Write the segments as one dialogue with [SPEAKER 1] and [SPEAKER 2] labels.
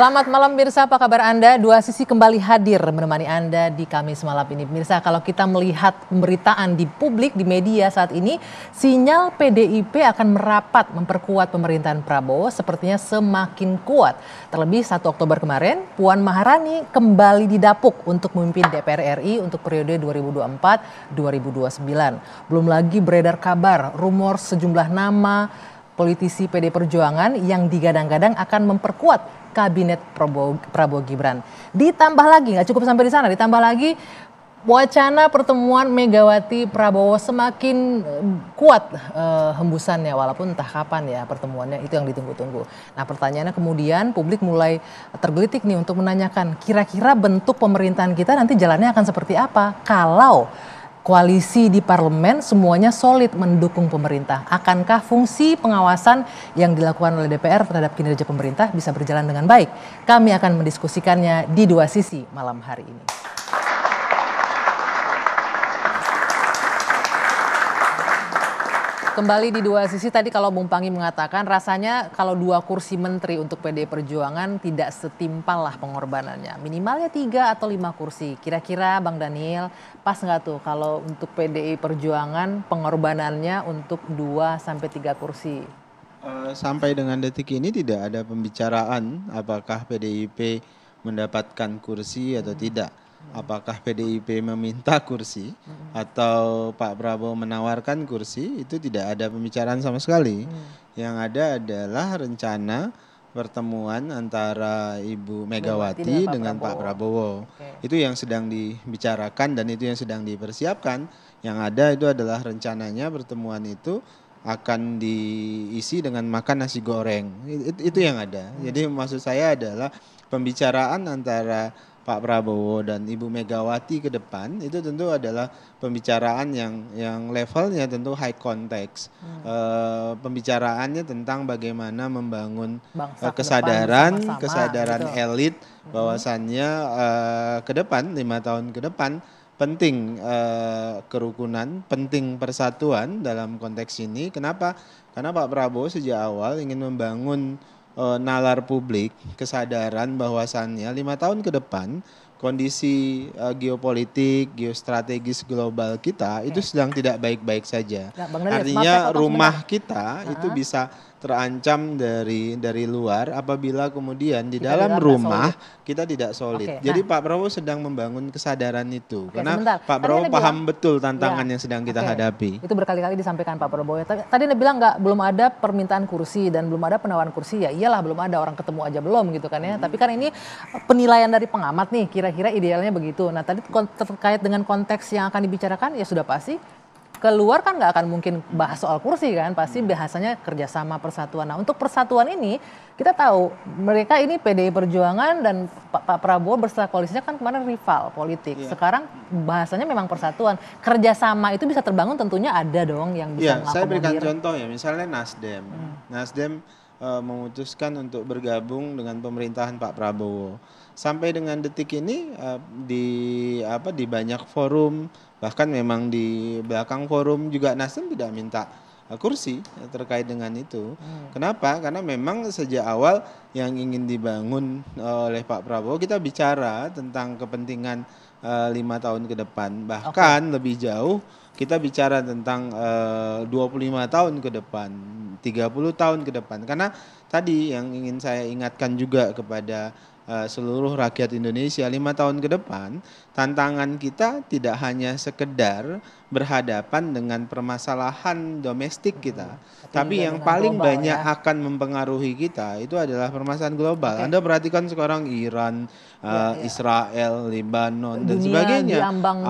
[SPEAKER 1] Selamat malam Mirsa, apa kabar Anda? Dua sisi kembali hadir menemani Anda di Kamis malam ini. Mirsa, kalau kita melihat pemberitaan di publik, di media saat ini, sinyal PDIP akan merapat memperkuat pemerintahan Prabowo sepertinya semakin kuat. Terlebih 1 Oktober kemarin, Puan Maharani kembali didapuk untuk memimpin DPR RI untuk periode 2024-2029. Belum lagi beredar kabar, rumor sejumlah nama politisi PD Perjuangan yang digadang-gadang akan memperkuat kabinet Prabowo, Gibran. Ditambah lagi, nggak cukup sampai di sana, ditambah lagi wacana pertemuan Megawati Prabowo semakin eh, kuat uh, hembusannya walaupun entah kapan ya pertemuannya itu yang ditunggu-tunggu. Nah, pertanyaannya kemudian publik mulai tergelitik nih untuk menanyakan kira-kira bentuk pemerintahan kita nanti jalannya akan seperti apa kalau koalisi di parlemen semuanya solid mendukung pemerintah. Akankah fungsi pengawasan yang dilakukan oleh DPR terhadap kinerja pemerintah bisa berjalan dengan baik? Kami akan mendiskusikannya di dua sisi malam hari ini. Kembali di dua sisi tadi kalau Bung Pangi mengatakan rasanya kalau dua kursi menteri untuk PD Perjuangan tidak setimpal lah pengorbanannya. Minimalnya tiga atau lima kursi. Kira-kira Bang Daniel pas nggak tuh kalau untuk PDI Perjuangan pengorbanannya untuk dua sampai tiga kursi?
[SPEAKER 2] Eh, sampai dengan detik ini tidak ada pembicaraan apakah PDIP mendapatkan kursi atau hmm. tidak apakah PDIP meminta kursi atau Pak Prabowo menawarkan kursi itu tidak ada pembicaraan sama sekali. Yang ada adalah rencana pertemuan antara Ibu Megawati dengan, dengan Pak Prabowo. Pak Prabowo. Okay. Itu yang sedang dibicarakan dan itu yang sedang dipersiapkan. Yang ada itu adalah rencananya pertemuan itu akan diisi dengan makan nasi goreng. Itu, yang ada. Hmm. Jadi maksud saya adalah pembicaraan antara Pak Prabowo dan Ibu Megawati ke depan itu tentu adalah pembicaraan yang yang levelnya tentu high context hmm. uh, pembicaraannya tentang bagaimana membangun uh, kesadaran kesadaran gitu. elit hmm. bahwasannya uh, ke depan lima tahun ke depan penting uh, kerukunan, penting persatuan dalam konteks ini. Kenapa? Karena Pak Prabowo sejak awal ingin membangun e, nalar publik kesadaran bahwasannya lima tahun ke depan kondisi e, geopolitik, geostrategis global kita okay. itu sedang tidak baik-baik saja. Nah, Artinya rumah kita uh itu bisa terancam dari dari luar apabila kemudian di kita dalam rumah kita tidak solid. Okay, Jadi nah. Pak Prabowo sedang membangun kesadaran itu okay, karena sebentar. Pak Prabowo paham bilang, betul tantangan ya, yang sedang kita okay. hadapi.
[SPEAKER 1] Itu berkali-kali disampaikan Pak Prabowo. Tadi Anda bilang nggak belum ada permintaan kursi dan belum ada penawaran kursi ya iyalah belum ada orang ketemu aja belum gitu kan ya. Hmm. Tapi kan ini penilaian dari pengamat nih kira-kira idealnya begitu. Nah tadi terkait dengan konteks yang akan dibicarakan ya sudah pasti keluar kan nggak akan mungkin bahas soal kursi kan pasti hmm. bahasanya kerjasama persatuan nah untuk persatuan ini kita tahu mereka ini PDI Perjuangan dan Pak, Prabowo bersetelah koalisinya kan kemarin rival politik yeah. sekarang bahasanya memang persatuan kerjasama itu bisa terbangun tentunya ada dong yang bisa yeah, iya, saya berikan
[SPEAKER 2] contoh ya misalnya Nasdem hmm. Nasdem uh, memutuskan untuk bergabung dengan pemerintahan Pak Prabowo sampai dengan detik ini eh, di apa di banyak forum Bahkan memang di belakang forum juga Nasdem tidak minta kursi terkait dengan itu. Hmm. Kenapa? Karena memang sejak awal yang ingin dibangun eh, oleh Pak Prabowo kita bicara tentang kepentingan eh, lima tahun ke depan, bahkan okay. lebih jauh kita bicara tentang eh, uh, 25 tahun ke depan, 30 tahun ke depan. Karena tadi yang ingin saya ingatkan juga kepada Eh, seluruh rakyat Indonesia lima tahun ke depan tantangan kita tidak hanya sekedar berhadapan dengan permasalahan domestik kita mm-hmm. tapi, tapi yang paling global, ya. banyak ya. akan mempengaruhi kita itu adalah permasalahan global okay. Anda perhatikan sekarang Iran uh, ya. Israel Lebanon Dunia dan sebagainya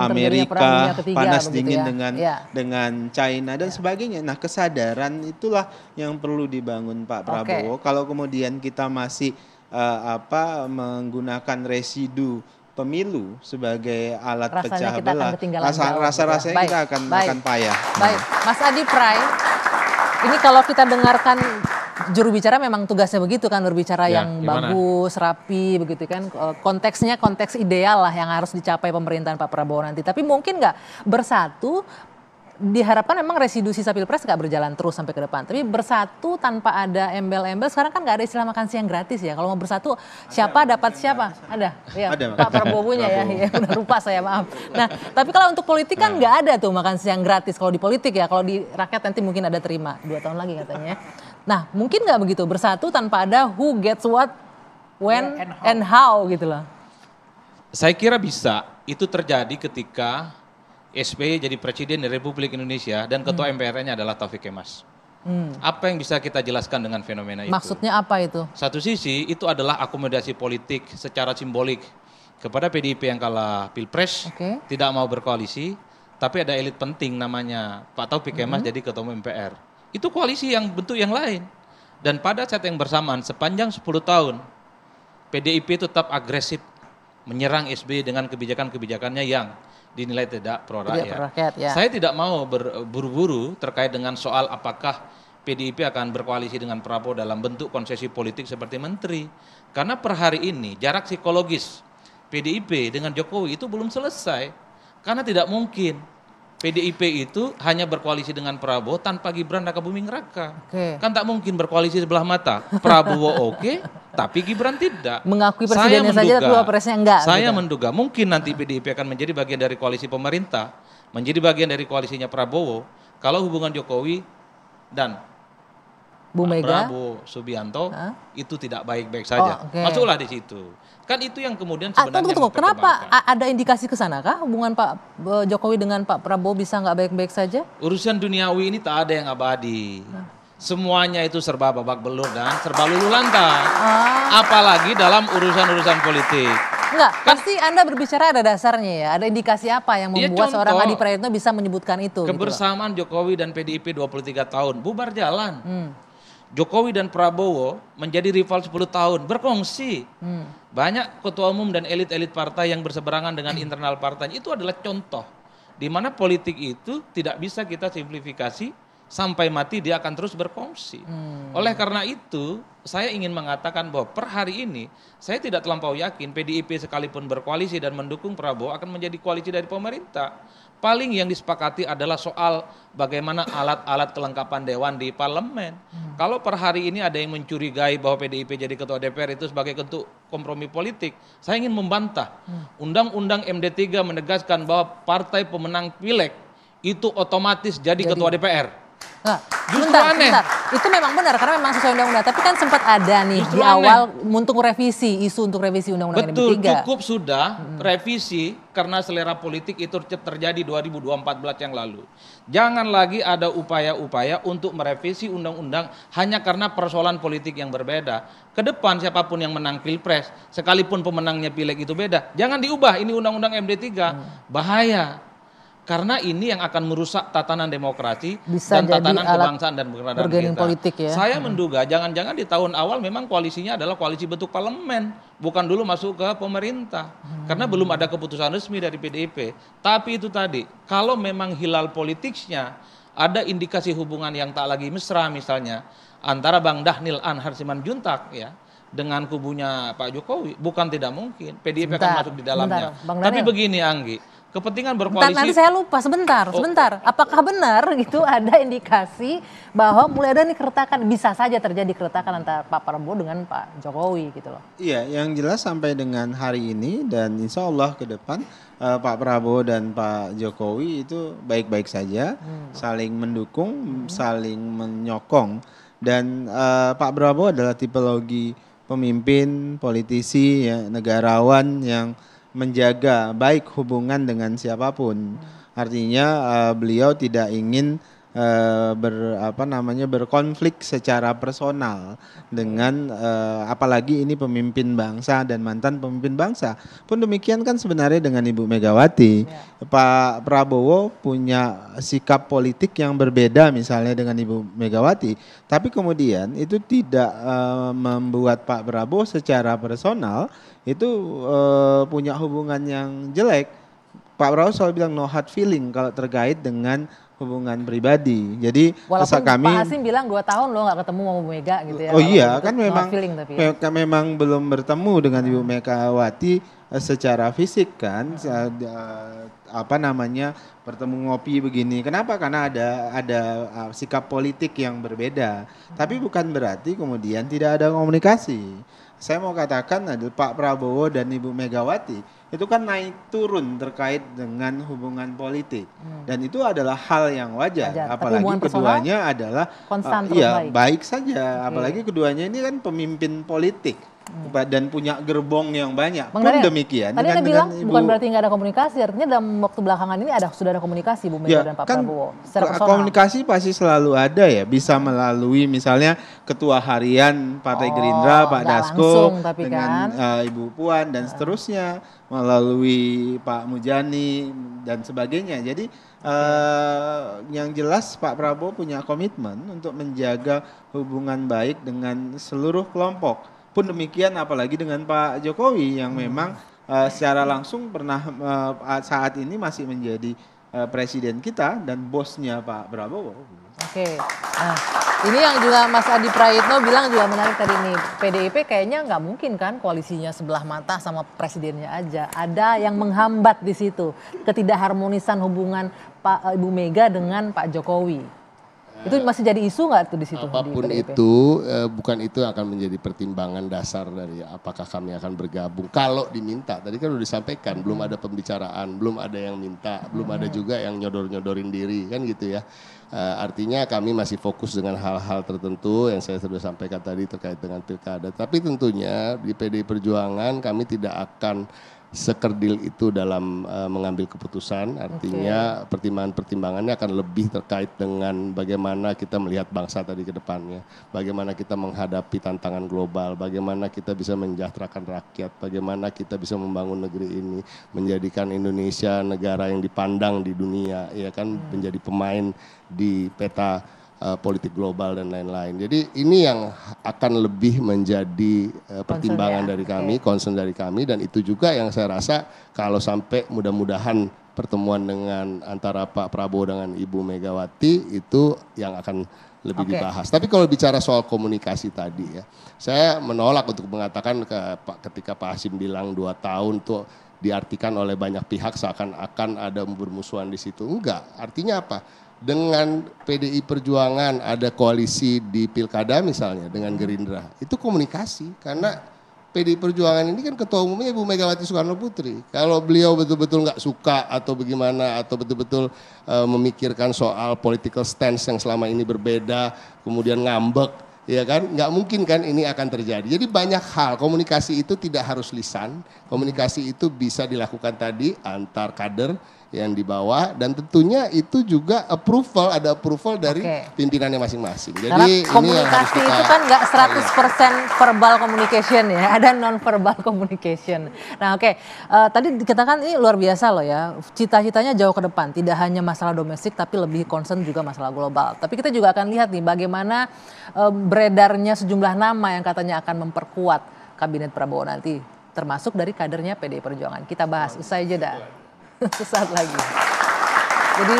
[SPEAKER 2] Amerika ketiga, panas ya. dingin ya. dengan ya. dengan China dan ya. sebagainya nah kesadaran itulah yang perlu dibangun Pak Prabowo okay. kalau kemudian kita masih uh, apa menggunakan residu pemilu sebagai alat rasanya pecah kita belah. rasa, rasa rasanya kita akan baik, akan payah.
[SPEAKER 1] Baik, hmm. Mas Adi Pray, ini kalau kita dengarkan juru bicara memang tugasnya begitu kan berbicara ya, yang gimana? bagus, rapi begitu kan. Eh, konteksnya konteks ideal lah yang harus dicapai pemerintahan Pak Prabowo nanti. Tapi mungkin nggak bersatu diharapkan memang residu sisa pilpres nggak berjalan terus sampai ke depan. Tapi bersatu tanpa ada embel-embel. Sekarang kan nggak ada istilah makan siang gratis ya. Kalau mau bersatu siapa ada, dapat siapa? Gratis. Ada. Ya, ada Pak Prabowo-nya ya. ya. Udah lupa saya maaf. Nah tapi kalau untuk politik kan nggak ada tuh makan siang gratis. Kalau di politik ya. Kalau di rakyat nanti mungkin ada terima. Dua tahun lagi katanya. Nah mungkin nggak begitu bersatu tanpa ada who gets what, when, and how, and how gitu loh.
[SPEAKER 3] Saya kira bisa. Itu terjadi ketika SBY jadi presiden Republik Indonesia dan ketua hmm. MPR-nya adalah Taufik Kemas. Hmm. Apa yang bisa kita jelaskan dengan fenomena Maksudnya itu?
[SPEAKER 1] Maksudnya apa itu?
[SPEAKER 3] Satu sisi itu adalah akomodasi politik secara simbolik kepada PDIP yang kalah pilpres, okay. tidak mau berkoalisi, tapi ada elit penting namanya Pak Taufik Kemas hmm. jadi ketua MPR. Itu koalisi yang bentuk yang lain. Dan pada saat yang bersamaan sepanjang 10 tahun PDIP tetap agresif menyerang SBY dengan kebijakan-kebijakannya yang dinilai tidak pro rakyat. Tidak pro
[SPEAKER 1] rakyat ya. Saya
[SPEAKER 3] tidak mau berburu-buru terkait dengan soal apakah PDIP akan berkoalisi dengan Prabowo dalam bentuk konsesi politik seperti menteri. Karena per hari ini jarak psikologis PDIP dengan Jokowi itu belum selesai. Karena tidak mungkin PDIP itu hanya berkoalisi dengan Prabowo tanpa Gibran Raka Buming Raka. Okay. Kan tak mungkin berkoalisi sebelah mata. Prabowo oke, okay, tapi Gibran tidak. Mengakui presidennya saya menduga, saja tapi wapresnya enggak. Saya gitu. menduga mungkin nanti PDIP akan menjadi bagian dari koalisi pemerintah, menjadi bagian dari koalisinya Prabowo kalau hubungan Jokowi dan Bu Mega, Prabowo Subianto Hah? itu tidak baik-baik saja. Oh, okay. Masuklah di situ. Kan itu yang kemudian sebenarnya ah, tunggu, tunggu. Kenapa
[SPEAKER 1] ada indikasi ke sana kah hubungan Pak e, Jokowi dengan Pak Prabowo bisa nggak baik-baik saja?
[SPEAKER 3] Urusan duniawi ini tak ada yang abadi. Nah. semuanya itu serba babak belur dan serba lulu lantang. Ah. Apalagi dalam urusan-urusan politik.
[SPEAKER 1] Enggak, kan, pasti Anda berbicara ada dasarnya ya, ada indikasi apa yang iya, membuat contoh, seorang Adi Prayitno bisa menyebutkan itu. Gitu, Kebersamaan
[SPEAKER 3] gitu Jokowi dan PDIP 23 tahun, bubar jalan. Hmm. Jokowi dan Prabowo menjadi rival 10 tahun, berkongsi. Hmm. Banyak ketua umum dan elit-elit partai yang berseberangan dengan internal partai Itu adalah contoh di mana politik itu tidak bisa kita simplifikasi sampai mati dia akan terus berkongsi. Hmm. Oleh karena itu, saya ingin mengatakan bahwa per hari ini saya tidak terlampau yakin PDIP sekalipun berkoalisi dan mendukung Prabowo akan menjadi koalisi dari pemerintah. Paling yang disepakati adalah soal bagaimana alat-alat kelengkapan dewan di parlemen. Hmm. Kalau per hari ini ada yang mencurigai bahwa PDIP jadi ketua DPR itu sebagai bentuk kompromi politik, saya ingin membantah. Hmm. Undang-Undang hmm. MD3 menegaskan bahwa partai pemenang pileg itu otomatis jadi, jadi ketua DPR.
[SPEAKER 1] Nah, aneh. bentar. Itu memang benar karena memang sesuai undang-undang. Tapi kan sempat ada nih Justru di aneh. awal untuk revisi, isu untuk revisi undang-undang Betul, cukup
[SPEAKER 3] sudah revisi karena selera politik itu terjadi 2014 yang lalu. Jangan lagi ada upaya-upaya untuk merevisi undang-undang hanya karena persoalan politik yang berbeda. Kedepan siapapun yang menang Pilpres, sekalipun pemenangnya Pileg itu beda, jangan diubah ini undang-undang MD3. Mm. Bahaya. Karena ini yang akan merusak tatanan demokrasi Bisa dan tatanan kebangsaan dan peradaban kita. politik ya. Saya hmm. menduga jangan-jangan di tahun awal memang koalisinya adalah koalisi bentuk parlemen, bukan dulu masuk ke pemerintah. Hmm. Karena belum ada keputusan resmi dari PDIP. Tapi itu tadi, kalau memang hilal politiknya ada indikasi hubungan yang tak lagi mesra misalnya antara Bang Dahnil Anhar Simanjuntak ya dengan kubunya Pak Jokowi bukan tidak mungkin PDIP bentar, akan masuk di dalamnya. Tapi begini Anggi, kepentingan berkoalisi. Bentar, nanti saya
[SPEAKER 1] lupa sebentar, oh. sebentar. Apakah benar gitu ada indikasi bahwa mulai ada nih keretakan bisa saja terjadi keretakan antara Pak Prabowo dengan Pak Jokowi gitu loh.
[SPEAKER 2] Iya, yang jelas sampai dengan hari ini dan insya Allah ke depan uh, Pak Prabowo dan Pak Jokowi itu baik-baik saja, hmm. saling mendukung, hmm. saling menyokong dan uh, Pak Prabowo adalah tipologi pemimpin, politisi, ya, negarawan yang menjaga baik hubungan dengan siapapun. Artinya uh, beliau tidak ingin uh, ber apa namanya berkonflik secara personal dengan uh, apalagi ini pemimpin bangsa dan mantan pemimpin bangsa. Pun demikian kan sebenarnya dengan Ibu Megawati, ya. Pak Prabowo punya sikap politik yang berbeda misalnya dengan Ibu Megawati, tapi kemudian itu tidak uh, membuat Pak Prabowo secara personal itu uh, punya hubungan yang jelek. Pak Prabowo selalu bilang no hard feeling kalau terkait dengan hubungan pribadi. Jadi Walaupun kami Pak Hasim
[SPEAKER 1] bilang dua tahun lo nggak ketemu sama Bu Mega
[SPEAKER 2] gitu ya. Oh iya kan memang feeling, tapi ya. me kan memang belum bertemu dengan Ibu nah. Megawati eh, secara fisik kan nah. apa namanya bertemu ngopi begini. Kenapa? Karena ada ada eh, sikap politik yang berbeda. Hmm. Tapi bukan berarti kemudian tidak ada komunikasi. Saya mau katakan adalah Pak Prabowo dan Ibu Megawati itu kan naik turun terkait dengan hubungan politik hmm. dan itu adalah hal yang wajar, wajar. apalagi keduanya adalah konstan uh, iya baik, baik saja okay. apalagi keduanya ini kan pemimpin politik hmm. dan punya gerbong yang banyak Bang pun demikian tadi kan bilang Ibu, bukan berarti
[SPEAKER 1] nggak ada komunikasi artinya dalam waktu belakangan ini ada sudah ada komunikasi Bu Mega ya, dan Pak kan, Prabowo
[SPEAKER 2] komunikasi pasti selalu ada ya bisa melalui misalnya ketua harian Partai oh, Gerindra Pak Dasko dengan kan. uh, Ibu Puan dan nah. seterusnya melalui Pak Mujani dan sebagainya. Jadi uh, yang jelas Pak Prabowo punya komitmen untuk menjaga hubungan baik dengan seluruh kelompok. Pun demikian apalagi dengan Pak Jokowi yang hmm. memang uh, secara langsung pernah uh, saat ini masih menjadi uh, presiden kita dan bosnya Pak Prabowo.
[SPEAKER 1] Oke. Nah, ini yang juga Mas Adi Prayitno bilang juga menarik tadi ini PDIP kayaknya nggak mungkin kan koalisinya sebelah mata sama presidennya aja. Ada yang menghambat di situ. Ketidakharmonisan hubungan Pak Ibu Mega dengan Pak Jokowi. Itu masih jadi isu nggak tuh di situ? Apapun di itu,
[SPEAKER 4] eh, bukan itu akan menjadi pertimbangan dasar dari apakah kami akan bergabung. Kalau diminta, tadi kan sudah disampaikan, belum hmm. ada pembicaraan, belum ada yang minta, belum ada hmm. juga yang nyodor-nyodorin diri, kan gitu ya. Eh, artinya kami masih fokus dengan hal-hal tertentu yang saya sudah sampaikan tadi terkait dengan pilkada. Tapi tentunya di PDI Perjuangan kami tidak akan sekerdil itu dalam uh, mengambil keputusan. Artinya okay. pertimbangan-pertimbangannya akan lebih terkait dengan bagaimana kita melihat bangsa tadi ke depannya, bagaimana kita menghadapi tantangan global, bagaimana kita bisa menjahterakan rakyat, bagaimana kita bisa membangun negeri ini, menjadikan Indonesia negara yang dipandang di dunia, ya kan hmm. menjadi pemain di peta uh, politik global dan lain-lain. Jadi ini yang akan lebih menjadi uh, pertimbangan concern, ya, dari kami, okay. concern dari kami dan itu juga yang saya rasa kalau sampai mudah-mudahan pertemuan dengan antara Pak Prabowo dengan Ibu Megawati itu yang akan lebih okay. dibahas. Tapi kalau bicara soal komunikasi tadi ya, saya menolak untuk mengatakan ke Pak ketika Pak Hasim bilang dua tahun tuh diartikan oleh banyak pihak seakan-akan ada bermusuhan di situ. Enggak, artinya apa? Dengan PDI Perjuangan ada koalisi di Pilkada misalnya dengan Gerindra. Itu komunikasi karena PDI Perjuangan ini kan ketua umumnya Ibu Megawati Soekarno Putri. Kalau beliau betul-betul nggak suka atau bagaimana atau betul-betul uh, memikirkan soal political stance yang selama ini berbeda, kemudian ngambek, ya kan nggak mungkin kan ini akan terjadi jadi banyak hal komunikasi itu tidak harus lisan komunikasi itu bisa dilakukan tadi antar kader yang di bawah dan tentunya itu juga approval ada approval dari okay. pimpinannya masing-masing. Jadi Karena komunikasi kita, itu kan nggak
[SPEAKER 1] 100% iya. verbal communication ya, ada non verbal communication. Nah, oke. Okay. Uh, eh, tadi dikatakan ini luar biasa loh ya. Cita-citanya jauh ke depan, tidak hanya masalah domestik tapi lebih concern juga masalah global. Tapi kita juga akan lihat nih bagaimana uh, beredarnya sejumlah nama yang katanya akan memperkuat kabinet Prabowo nanti termasuk dari kadernya PDI Perjuangan. Kita bahas usai jeda. sesaat lagi. Jadi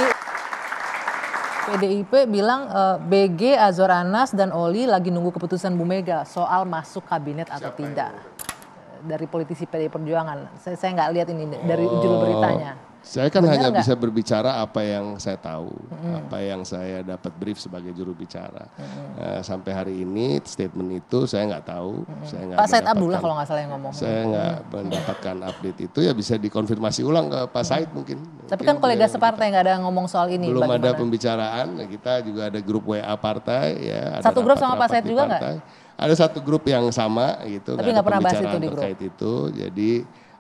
[SPEAKER 1] PDIP bilang uh, eh, BG, Azor Anas, dan Oli lagi nunggu keputusan Bu Mega soal masuk kabinet atau tidak. Itu? Dari politisi PDI Perjuangan. Saya nggak lihat ini dari oh. judul beritanya.
[SPEAKER 4] Saya kan Benar hanya enggak? bisa berbicara apa yang saya tahu,
[SPEAKER 1] hmm. apa
[SPEAKER 4] yang saya dapat brief sebagai juru bicara. Hmm. Nah, sampai hari ini statement itu saya nggak tahu, hmm. saya nggak. Pak Said Abdullah
[SPEAKER 1] kalau nggak salah yang ngomong. Saya nggak hmm.
[SPEAKER 4] mendapatkan update itu ya bisa dikonfirmasi ulang ke Pak Said mungkin. Tapi mungkin kan kolega
[SPEAKER 1] separtai nggak ada ngomong soal ini. Belum bagaimana? ada
[SPEAKER 4] pembicaraan. Ya kita juga ada grup WA partai ya. Ada Satu grup sama Pak Said juga nggak? Ada satu grup yang sama gitu. Tapi nggak pernah bahas itu di grup. Terkait itu, jadi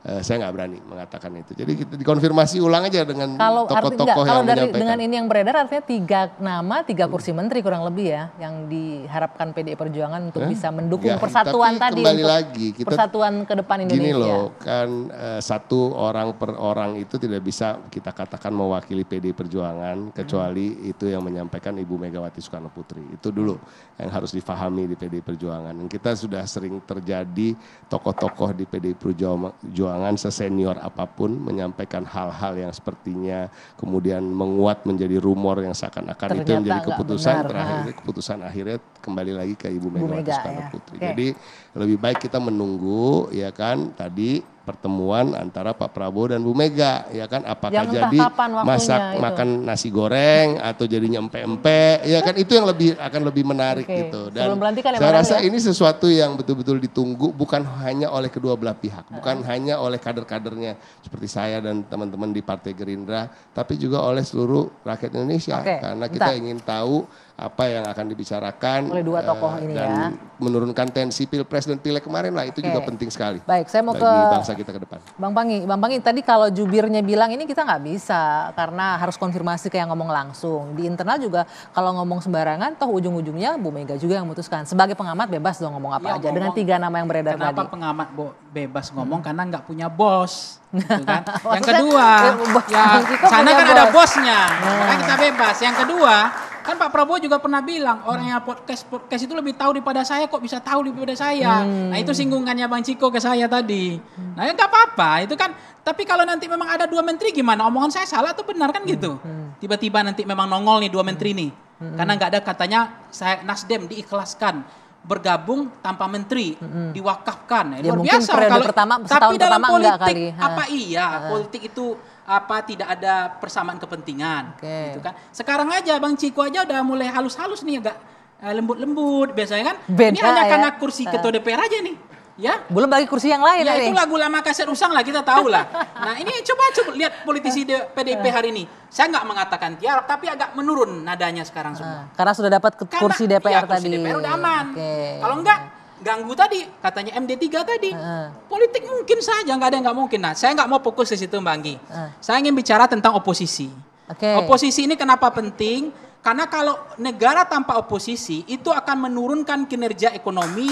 [SPEAKER 4] Uh, saya nggak berani mengatakan itu. Jadi kita dikonfirmasi ulang aja dengan tokoh tokoh yang kalau dari, menyampaikan. Dengan
[SPEAKER 1] ini yang beredar artinya tiga nama, tiga kursi menteri kurang lebih ya, yang diharapkan PDI Perjuangan untuk eh, bisa mendukung ya, persatuan tapi tadi. Kembali lagi,
[SPEAKER 4] kita, persatuan
[SPEAKER 1] ke depan Indonesia. Gini loh,
[SPEAKER 4] kan uh, satu orang per orang itu tidak bisa kita katakan mewakili PDI Perjuangan, hmm. kecuali hmm. itu yang menyampaikan Ibu Megawati Soekarno Putri. Itu dulu yang harus difahami di PDI Perjuangan. Dan kita sudah sering terjadi tokoh-tokoh di PDI Perjuangan perjuangan sesenior apapun menyampaikan hal-hal yang sepertinya kemudian menguat menjadi rumor yang seakan-akan itu menjadi keputusan benar, terakhir nah. keputusan akhirnya kembali lagi ke Ibu Megawati Soekarno ya. Okay. Jadi lebih baik kita menunggu ya kan tadi pertemuan antara Pak Prabowo dan Bu Mega ya kan apakah yang jadi masak itu. makan nasi goreng atau jadinya empe-empe ya kan itu yang lebih akan lebih menarik okay. gitu dan
[SPEAKER 1] kan saya rasa ini
[SPEAKER 4] sesuatu yang betul-betul ditunggu bukan hanya oleh kedua belah pihak bukan uh -huh. hanya oleh kader-kadernya seperti saya dan teman-teman di Partai Gerindra tapi juga oleh seluruh rakyat Indonesia okay. karena kita Bentar. ingin tahu apa yang akan dibicarakan oleh dua eh, tokoh uh, ini dan ya. menurunkan tensi pilpres dan pilek kemarin lah itu okay. juga penting sekali.
[SPEAKER 1] Baik, saya mau bagi ke bangsa kita ke depan. Bang Pangi, Bang Pangi tadi kalau jubirnya bilang ini kita nggak bisa karena harus konfirmasi ke yang ngomong langsung. Di internal juga kalau ngomong sembarangan toh ujung-ujungnya Bu Mega juga yang memutuskan. Sebagai pengamat
[SPEAKER 5] bebas dong ngomong apa ya, aja ngomong, dengan tiga nama yang beredar kenapa tadi. Kenapa pengamat bo, bebas ngomong hmm. karena nggak punya bos. Gitu kan? yang kedua, eh, ya, sana kan bos. ada bosnya, kan makanya kita bebas. Yang kedua, kan Pak Prabowo juga pernah bilang orang yang podcast podcast itu lebih tahu daripada saya kok bisa tahu daripada saya. Hmm. Nah itu singgungannya Bang Ciko ke saya tadi. Nah ya nggak apa-apa itu kan. Tapi kalau nanti memang ada dua menteri gimana? Omongan saya salah atau benar kan gitu? Tiba-tiba nanti memang nongol nih dua menteri nih. Karena nggak ada katanya saya Nasdem diikhlaskan bergabung tanpa menteri mm-hmm. diwakafkan nah, ya, luar biasa kalau pertama, tapi dalam politik kali. apa iya politik itu apa tidak ada persamaan kepentingan okay. gitu kan. Sekarang aja Bang Ciko aja udah mulai halus-halus nih agak eh, lembut-lembut biasanya kan. Beda, ini hanya ya? karena kursi uh. ketua DPR aja nih. Ya, belum lagi kursi yang lain. Ya itu lagu lama kaset usang lah kita tahu lah. nah ini coba coba lihat politisi PDIP hari ini. Saya nggak mengatakan tiar, tapi agak menurun nadanya sekarang semua. Nah,
[SPEAKER 1] karena sudah dapat kursi DPR ya, kursi tadi. Kursi DPR udah
[SPEAKER 5] aman. Okay. Kalau enggak, ganggu tadi katanya MD3 tadi uh. politik mungkin saja nggak ada yang nggak mungkin nah saya nggak mau fokus di situ Mbak Anggi uh. saya ingin bicara tentang oposisi okay. oposisi ini kenapa penting karena kalau negara tanpa oposisi itu akan menurunkan kinerja ekonomi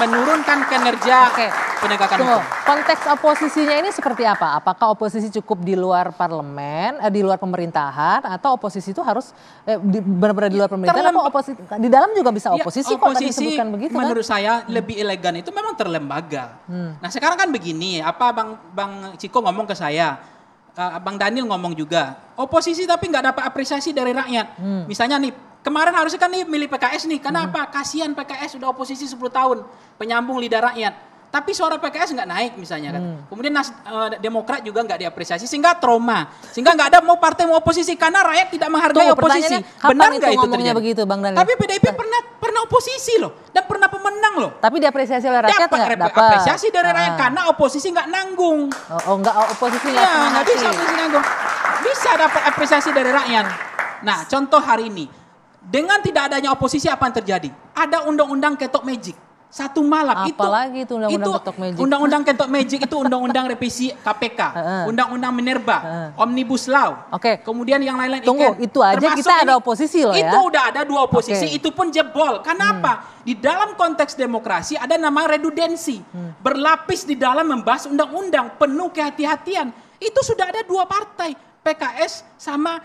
[SPEAKER 5] menurunkan kinerja ke penegakan Tunggu. hukum.
[SPEAKER 1] Konteks oposisinya ini seperti apa? Apakah oposisi cukup di luar parlemen, eh, di luar pemerintahan, atau oposisi itu harus eh, benar-benar di luar ya, pemerintahan? oposisi di dalam juga bisa oposisi? Ya, oposisi kok begitu, kan? menurut kan?
[SPEAKER 5] saya hmm. lebih elegan itu memang terlembaga. Hmm. Nah sekarang kan begini, apa bang bang Ciko ngomong ke saya? abang eh, bang Daniel ngomong juga, oposisi tapi nggak dapat apresiasi dari rakyat. Hmm. Misalnya nih Kemarin harusnya kan nih milih PKS nih. Kenapa? hmm. Kasihan PKS sudah oposisi 10 tahun, penyambung lidah rakyat. Tapi suara PKS nggak naik misalnya kan. Hmm. Kemudian nas, uh, Demokrat juga nggak diapresiasi sehingga trauma. Sehingga nggak ada mau partai mau oposisi karena rakyat tidak menghargai Tuh, oposisi. Benar nggak itu, itu terjadi? begitu Bang Tapi PDIP nah. pernah pernah oposisi loh dan pernah pemenang loh. Tapi diapresiasi oleh rakyat nggak dapat. Apresiasi dari ah. rakyat karena oposisi nggak nanggung. Oh, oh nggak oposisi nggak ya, bisa oposisi nanggung. Bisa dapat apresiasi dari rakyat. Nah, contoh hari ini dengan tidak adanya oposisi apa yang terjadi? Ada undang-undang ketok magic. Satu malam Apalagi itu. Apalagi itu undang-undang ketok magic. Undang-undang ketok magic itu undang-undang revisi KPK, undang-undang Minerba, Omnibus Law. Oke. Okay. Kemudian yang lain-lain Tunggu, ikan. itu aja Termasuk kita ada
[SPEAKER 1] oposisi loh ya. Itu udah
[SPEAKER 5] ada dua oposisi, okay. itu pun jebol. Kenapa? hmm. Di dalam konteks demokrasi ada nama redudensi. Hmm. Berlapis di dalam membahas undang-undang, penuh kehati-hatian. Itu sudah ada dua partai, PKS sama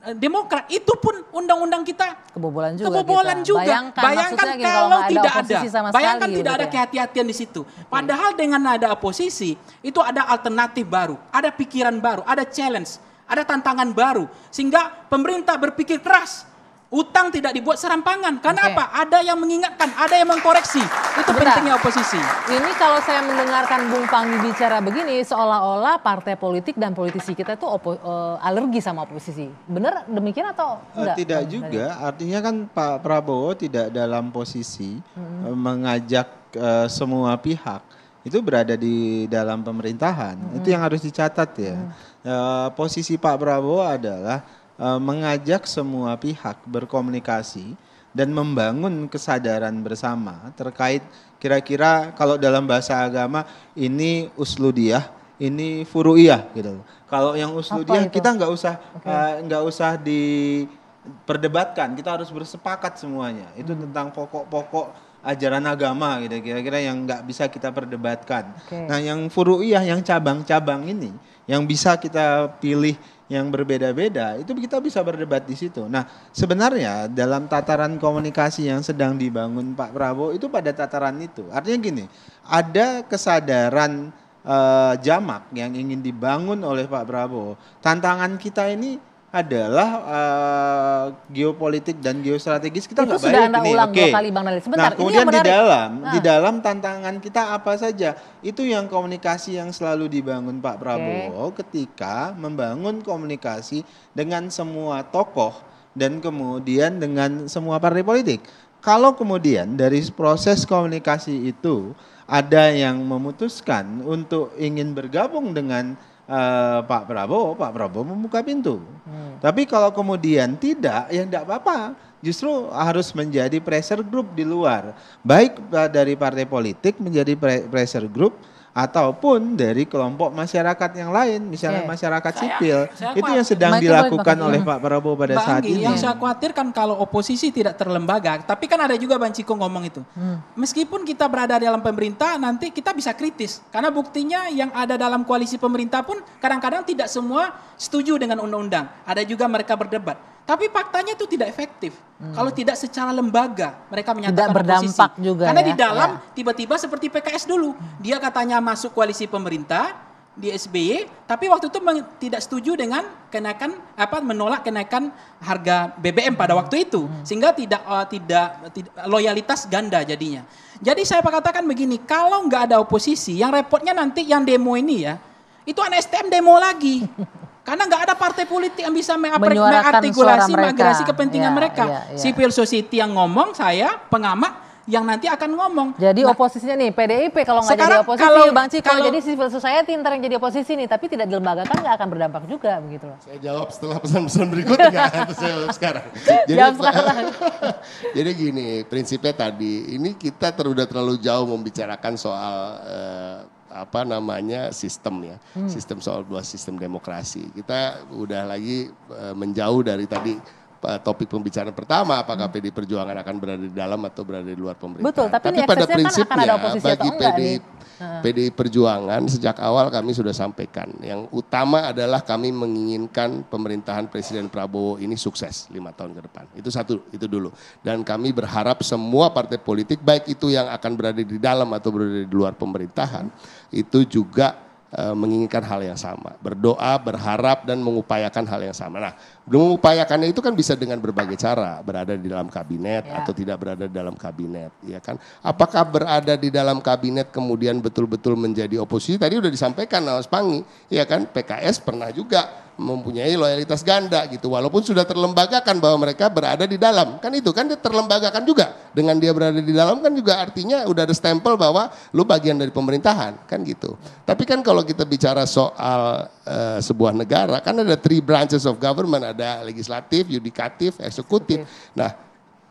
[SPEAKER 5] Eh, Demokrat itu pun undang-undang kita kebobolan juga. Kebobolan gitu. juga. Bayangkan, bayangkan kalau, kalau tidak ada, sama bayangkan sekali, tidak ada gitu ya. kehati-hatian di situ. Padahal dengan ada oposisi itu ada alternatif baru, ada pikiran baru, ada challenge, ada tantangan baru sehingga pemerintah berpikir keras Utang tidak dibuat serampangan. Karena okay. apa? Ada yang mengingatkan, ada yang mengkoreksi. Itu Bentar. pentingnya oposisi.
[SPEAKER 1] Ini kalau saya mendengarkan Bung Pangi bicara begini, seolah-olah partai politik dan politisi kita itu opo, uh, alergi sama oposisi. Benar demikian atau eh, enggak? tidak hmm, juga. Tadi.
[SPEAKER 2] Artinya kan Pak Prabowo tidak dalam posisi hmm. mengajak uh, semua pihak. Itu berada di dalam pemerintahan. Hmm. Itu yang harus dicatat ya. Hmm. Uh, posisi Pak Prabowo adalah E, mengajak semua pihak berkomunikasi dan membangun kesadaran bersama terkait kira-kira kalau dalam bahasa agama ini usludiah, ini furuiyah gitu. Kalau yang usludiah kita nggak usah e, nggak okay. uh, usah diperdebatkan, kita harus bersepakat semuanya. Itu hmm. tentang pokok-pokok ajaran agama gitu kira-kira yang nggak bisa kita perdebatkan. Okay. Nah, yang furu'iyah yang cabang-cabang ini yang bisa kita pilih yang berbeda-beda itu kita bisa berdebat di situ. Nah, sebenarnya dalam tataran komunikasi yang sedang dibangun Pak Prabowo itu pada tataran itu. Artinya gini, ada kesadaran uh, jamak yang ingin dibangun oleh Pak Prabowo. Tantangan kita ini adalah uh, geopolitik dan geostrategis kita nggak baik anda ulang Oke. dua kali
[SPEAKER 1] Bang Nali. Sebentar, nah, kemudian di dalam, nah. di dalam
[SPEAKER 2] tantangan kita apa saja? Itu yang komunikasi yang selalu dibangun Pak Prabowo okay. ketika membangun komunikasi dengan semua tokoh dan kemudian dengan semua partai politik. Kalau kemudian dari proses komunikasi itu ada yang memutuskan untuk ingin bergabung dengan uh, Pak Prabowo, Pak Prabowo membuka pintu. Hmm. Tapi kalau kemudian tidak, ya tidak apa-apa. Justru harus menjadi pressure group di luar. Baik eh, dari partai politik menjadi pressure group ataupun dari kelompok masyarakat yang lain, misalnya okay. masyarakat sipil. Saya, saya itu yang sedang dilakukan Bang, oleh Pak Prabowo pada Bang saat ini. Yang saya
[SPEAKER 5] khawatirkan kalau oposisi tidak terlembaga, tapi kan ada juga Bang Ciko ngomong itu. Hmm. Meskipun kita berada dalam pemerintah, nanti kita bisa kritis. Karena buktinya yang ada dalam koalisi pemerintah pun kadang-kadang tidak semua setuju dengan undang-undang. Ada juga mereka berdebat. Tapi faktanya itu tidak efektif. Hmm. Kalau tidak secara lembaga mereka menyatakan tidak berdampak posisi. juga. Karena ya? di dalam ya. tiba-tiba ya. seperti PKS dulu, dia katanya masuk koalisi pemerintah di SBY, tapi waktu itu tidak setuju dengan kenaikan apa menolak kenaikan harga BBM pada waktu itu, hmm. sehingga tidak uh, tidak, loyalitas ganda jadinya. Jadi saya katakan begini, kalau nggak ada oposisi, yang repotnya nanti yang demo ini ya, itu anak STM demo lagi. Karena nggak ada partai politik yang bisa mengartikulasi, migrasi kepentingan ya, mereka. Ya, ya. Civil society yang ngomong, saya pengamat
[SPEAKER 1] yang nanti akan ngomong. Jadi nah, oposisinya nih PDIP kalau nggak jadi oposisi, kalau, Bang Ciko kalau, jadi civil society ntar yang jadi oposisi nih, tapi tidak dilembagakan nggak akan berdampak juga
[SPEAKER 4] begitu loh. Saya jawab setelah pesan-pesan berikutnya, saya sekarang. Jadi, jawab sekarang. jadi gini, prinsipnya tadi ini kita terudah terlalu jauh membicarakan soal uh, apa namanya sistem ya hmm. sistem soal dua sistem demokrasi kita udah lagi eh, menjauh dari tadi topik pembicaraan pertama apakah hmm. PDI Perjuangan akan berada di dalam atau berada di luar pemerintahan. Betul, tapi, tapi pada kan prinsipnya kan ada bagi PDI PDI Perjuangan sejak awal kami sudah sampaikan yang utama adalah kami menginginkan pemerintahan Presiden Prabowo ini sukses lima tahun ke depan. Itu satu, itu dulu. Dan kami berharap semua partai politik baik itu yang akan berada di dalam atau berada di luar pemerintahan itu juga Eh, menginginkan hal yang sama, berdoa, berharap dan mengupayakan hal yang sama. Nah, mengupayakannya itu kan bisa dengan berbagai cara, berada di dalam kabinet ya. atau tidak berada di dalam kabinet, ya kan? Apakah berada di dalam kabinet kemudian betul-betul menjadi oposisi? Tadi sudah disampaikan Mas Pangi, ya kan? PKS pernah juga mempunyai loyalitas ganda gitu walaupun sudah terlembagakan bahwa mereka berada di dalam kan itu kan dia terlembagakan juga dengan dia berada di dalam kan juga artinya udah ada stempel bahwa lu bagian dari pemerintahan kan gitu tapi kan kalau kita bicara soal uh, sebuah negara kan ada three branches of government ada legislatif yudikatif eksekutif nah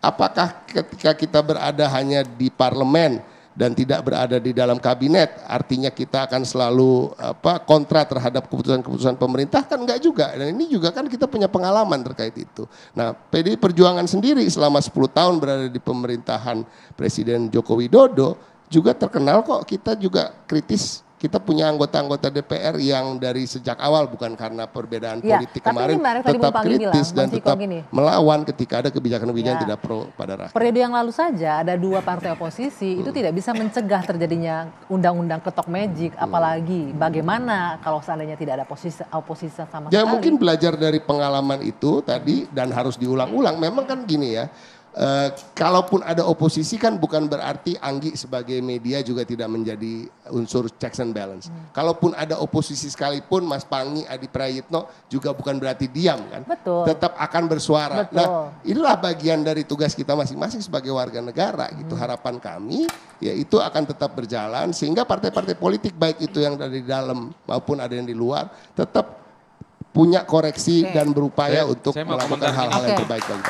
[SPEAKER 4] apakah ketika kita berada hanya di parlemen dan tidak berada di dalam kabinet, artinya kita akan selalu apa kontra terhadap keputusan-keputusan pemerintah kan enggak juga. Dan ini juga kan kita punya pengalaman terkait itu. Nah, PDI Perjuangan sendiri selama 10 tahun berada di pemerintahan Presiden Joko Widodo juga terkenal kok kita juga kritis kita punya anggota-anggota DPR yang dari sejak awal bukan karena perbedaan ya, politik kemarin tapi tetap kritis bilang, dan tetap gini. melawan ketika ada kebijakan-kebijakan ya. tidak pro pada rakyat.
[SPEAKER 1] Periode yang lalu saja ada dua partai oposisi itu hmm. tidak bisa mencegah terjadinya undang-undang ketok magic hmm. apalagi bagaimana kalau seandainya tidak ada posisi oposisi sama ya, sekali. Ya mungkin
[SPEAKER 4] belajar dari pengalaman itu tadi dan harus diulang-ulang. Memang kan gini ya Eh, kalaupun ada oposisi kan bukan berarti Anggi sebagai media juga tidak menjadi unsur checks and balance. Hmm. Kalaupun ada oposisi sekalipun Mas Pangi, Adi Prayitno juga bukan berarti diam kan. Betul. Tetap akan bersuara. Nah, Betul. Nah, inilah bagian dari tugas kita masing-masing sebagai warga negara gitu. Itu hmm. Harapan kami yaitu akan tetap berjalan sehingga partai-partai politik baik itu yang dari dalam maupun ada yang di luar tetap punya koreksi okay. dan berupaya saya, untuk melakukan hal-hal okay. yang terbaik bagi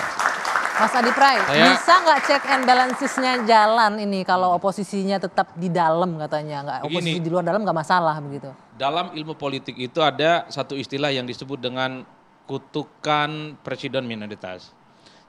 [SPEAKER 1] Mas Adi Prai, Saya... bisa nggak check and balancesnya jalan ini kalau oposisinya tetap di dalam katanya, nggak oposisi Begini, di luar dalam nggak masalah begitu?
[SPEAKER 3] Dalam ilmu politik itu ada satu istilah yang disebut dengan kutukan presiden minoritas.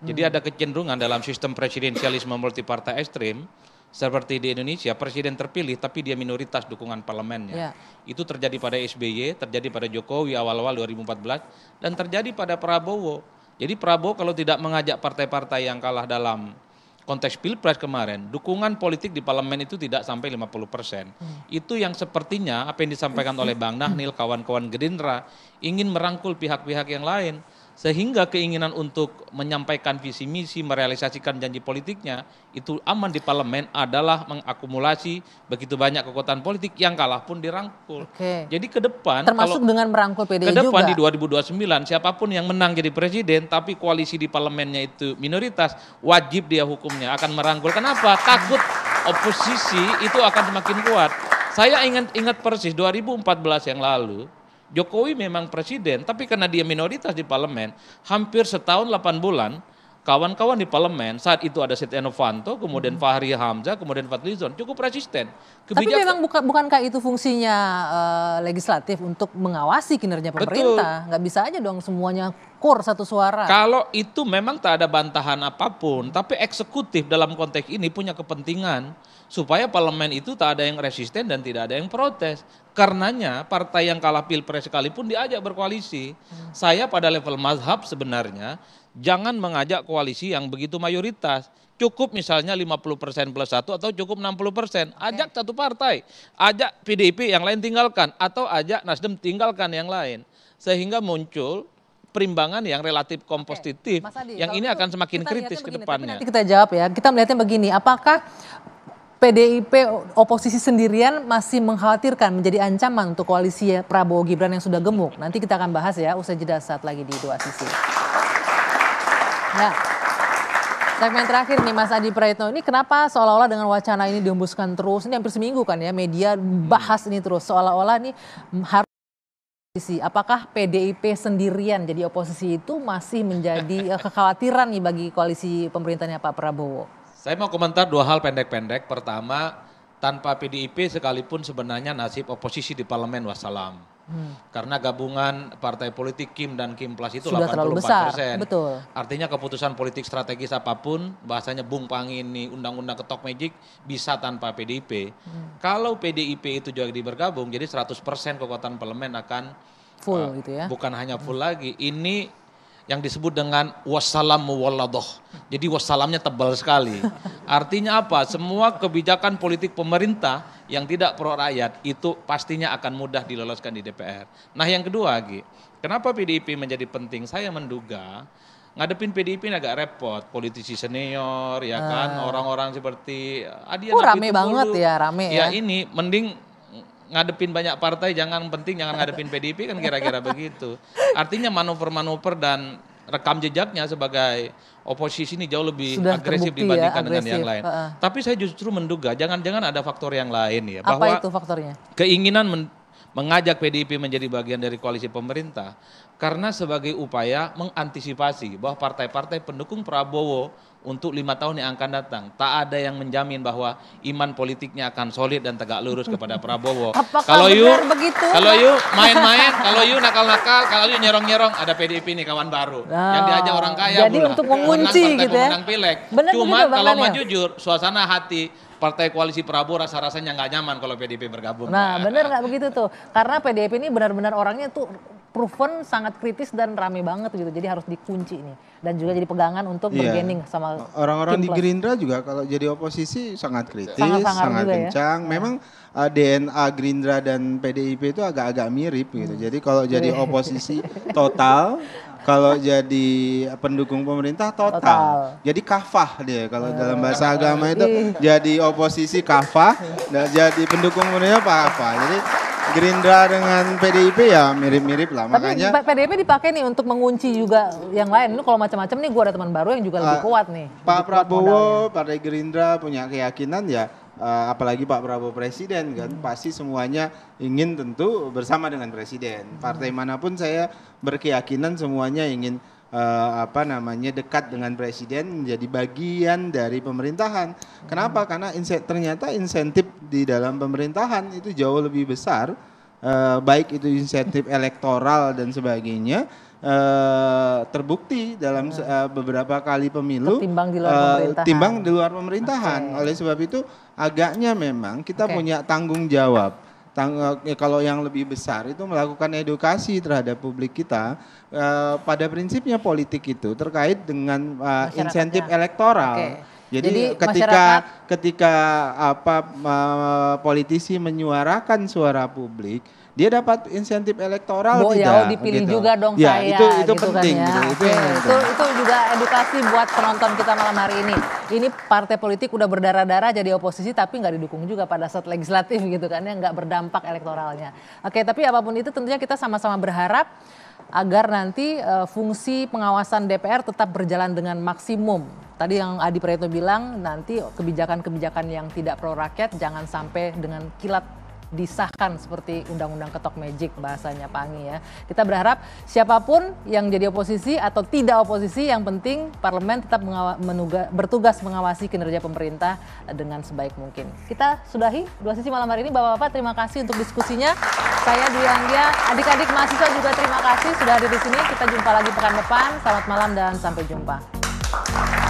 [SPEAKER 3] Jadi hmm. ada kecenderungan dalam sistem presidensialisme multipartai ekstrim seperti di Indonesia presiden terpilih tapi dia minoritas dukungan parlemennya. Ya. Itu terjadi pada SBY, terjadi pada Jokowi awal-awal 2014 dan terjadi pada Prabowo jadi Prabowo kalau tidak mengajak partai-partai yang kalah dalam konteks pilpres kemarin, dukungan politik di parlemen itu tidak sampai 50 persen. Hmm. Itu yang sepertinya apa yang disampaikan oleh Bang Nahnil, kawan-kawan Gerindra, ingin merangkul pihak-pihak yang lain sehingga keinginan untuk menyampaikan visi misi, merealisasikan janji politiknya itu aman di parlemen adalah mengakumulasi begitu banyak kekuatan politik yang kalah pun dirangkul. Oke. Jadi ke depan termasuk kalau,
[SPEAKER 1] dengan merangkul PDI juga ke depan di
[SPEAKER 3] 2029 siapapun yang menang jadi presiden tapi koalisi di parlemennya itu minoritas wajib dia hukumnya akan merangkul. Kenapa? Takut oposisi itu akan semakin kuat. Saya ingat ingat persis 2014 yang lalu Jokowi memang presiden, tapi karena dia minoritas di parlemen, hampir setahun 8 bulan, kawan-kawan di parlemen saat itu ada Setia Novanto, kemudian hmm. Fahri Hamzah, kemudian Fadlizon cukup resisten. Kebijakan, Tapi memang
[SPEAKER 1] buka, bukankah itu fungsinya uh, legislatif untuk mengawasi kinerja pemerintah? Betul. Nggak bisa aja dong semuanya kur satu suara. Kalau
[SPEAKER 3] itu memang tak ada bantahan apapun, tapi eksekutif dalam konteks ini punya kepentingan supaya parlemen itu tak ada yang resisten dan tidak ada yang protes. Karenanya partai yang kalah pilpres sekalipun diajak berkoalisi. Hmm. Saya pada level mazhab sebenarnya jangan mengajak koalisi yang begitu mayoritas. Cukup misalnya 50% plus satu atau cukup 60%. Ajak satu partai, ajak PDIP yang lain tinggalkan atau ajak Nasdem tinggalkan yang lain. Sehingga muncul perimbangan yang relatif kompositif okay. yang ini gitu akan semakin kritis ke depannya. Nanti kita
[SPEAKER 1] jawab ya. Kita melihatnya begini, apakah PDIP oposisi sendirian masih mengkhawatirkan menjadi ancaman untuk koalisi Prabowo Gibran yang sudah gemuk. Nanti kita akan bahas ya usai jeda saat lagi di dua sisi. Nah, segmen terakhir nih Mas Adi Praetno. Ini kenapa seolah-olah dengan wacana ini dihembuskan terus? Ini hampir seminggu kan ya media bahas ini terus seolah-olah ini hmm, harus Apakah PDIP sendirian jadi oposisi itu masih menjadi eh, kekhawatiran nih bagi koalisi pemerintahnya Pak Prabowo?
[SPEAKER 3] Saya mau komentar dua hal pendek-pendek. Pertama, tanpa PDIP sekalipun sebenarnya nasib oposisi di parlemen wassalam. Hmm. Karena gabungan partai politik Kim dan Kim Plus itu Sudah 84 besar. persen. Betul. Artinya keputusan politik strategis apapun, bahasanya Bung Pang ini undang-undang ketok magic bisa tanpa PDIP. Hmm. Kalau PDIP itu juga bergabung, jadi 100 persen kekuatan parlemen akan
[SPEAKER 5] full uh, gitu ya. Bukan
[SPEAKER 3] hanya full hmm. lagi, ini yang disebut dengan wassalam muwalladoh. Jadi wassalamnya tebal sekali. Artinya apa? Semua kebijakan politik pemerintah yang tidak pro rakyat itu pastinya akan mudah diloloskan di DPR. Nah yang kedua lagi kenapa PDIP menjadi penting? Saya menduga ngadepin PDIP ini agak repot, politisi senior ya kan, ah. orang-orang uh. seperti Adi ah, oh, rame gitu banget ya, rame ya. Ya ini mending ngadepin banyak partai jangan penting jangan ngadepin PDIP kan kira-kira begitu. Artinya manuver-manuver dan rekam jejaknya sebagai oposisi ini jauh lebih Sudah agresif ya, dibandingkan ya, agresif. dengan yang lain. Uh -uh. Tapi saya justru menduga jangan-jangan ada faktor yang lain ya Apa bahwa itu faktornya? Keinginan mengajak PDIP menjadi bagian dari koalisi pemerintah karena sebagai upaya mengantisipasi bahwa partai-partai pendukung Prabowo untuk lima tahun yang akan datang tak ada yang menjamin bahwa iman politiknya akan solid dan tegak lurus kepada Prabowo. kalau yuk, begitu? kalau yuk main-main, kalau yuk nakal-nakal, kalau you nyerong-nyerong ada PDIP nih kawan baru oh, yang ah, diajak orang kaya. Jadi pula. untuk mengunci gitu ya. Pilek. Cuma kalau mau jujur suasana hati partai koalisi Prabowo rasa-rasanya nggak nyaman kalau PDIP bergabung. Nah,
[SPEAKER 1] benar nggak begitu tuh? Karena PDIP ini benar-benar orangnya tuh proven sangat kritis dan rame banget gitu. Jadi harus dikunci nih dan juga jadi pegangan untuk yeah. bergening sama orang-orang di Gerindra
[SPEAKER 2] juga kalau jadi oposisi sangat kritis, sangat, sangat ya. kencang. Ya. Memang uh, DNA Gerindra dan PDIP itu agak-agak mirip gitu. Hmm. Jadi kalau jadi iya. oposisi total Kalau jadi eh, pendukung pemerintah total. total. Jadi kafah dia kalau eh. dalam bahasa agama itu jadi oposisi kafah dan jadi pendukung pemerintah apa. Jadi Gerindra dengan PDIP ya mirip-mirip lah. Tapi Makanya
[SPEAKER 1] PDIP dipakai nih untuk mengunci juga yang lain. Ini kalau macam-macam nih gue ada teman baru yang juga uh, lebih kuat nih.
[SPEAKER 2] Pak Prabowo, Partai Gerindra punya keyakinan ya Eh, apalagi Pak Prabowo presiden kan hmm. pasti semuanya ingin tentu bersama dengan presiden. Partai manapun saya berkeyakinan semuanya ingin uh, apa namanya dekat dengan presiden menjadi bagian dari pemerintahan. Kenapa? Karena ternyata insentif di dalam pemerintahan itu jauh lebih besar uh, baik itu insentif elektoral dan sebagainya uh, terbukti dalam uh, beberapa kali pemilu timbang di luar uh, pemerintahan. Timbang di luar pemerintahan. Okay. Oleh sebab itu agaknya memang kita okay. punya tanggung jawab. Tang ya, kalau yang lebih besar itu melakukan edukasi terhadap publik kita uh, pada prinsipnya politik itu terkait dengan uh, insentif elektoral. Okay. Jadi, Jadi ketika ketika apa uh, politisi menyuarakan suara publik dia dapat insentif elektoral Bo, ya, tidak? Ya, dipilih gitu. juga dong ya, saya. Itu itu gitu kan penting. Kan, ya. gitu, itu,
[SPEAKER 1] itu juga edukasi buat penonton kita malam hari ini. Ini partai politik udah berdarah-darah jadi oposisi tapi nggak didukung juga pada saat legislatif gitu kan ya nggak berdampak elektoralnya. Oke, tapi apapun itu tentunya kita sama-sama berharap agar nanti uh, fungsi pengawasan DPR tetap berjalan dengan maksimum. Tadi yang Adi Prayitno bilang nanti kebijakan-kebijakan yang tidak pro rakyat jangan sampai dengan kilat disahkan seperti undang-undang ketok magic bahasanya Pak ya. Kita berharap siapapun yang jadi oposisi atau tidak oposisi yang penting parlemen tetap menuga, bertugas mengawasi kinerja pemerintah dengan sebaik mungkin. Kita sudahi dua sisi malam hari ini Bapak-bapak terima kasih untuk diskusinya. Saya Dwi Anggia, adik-adik mahasiswa juga terima kasih sudah hadir di sini. Kita jumpa lagi pekan depan. Selamat malam dan sampai jumpa.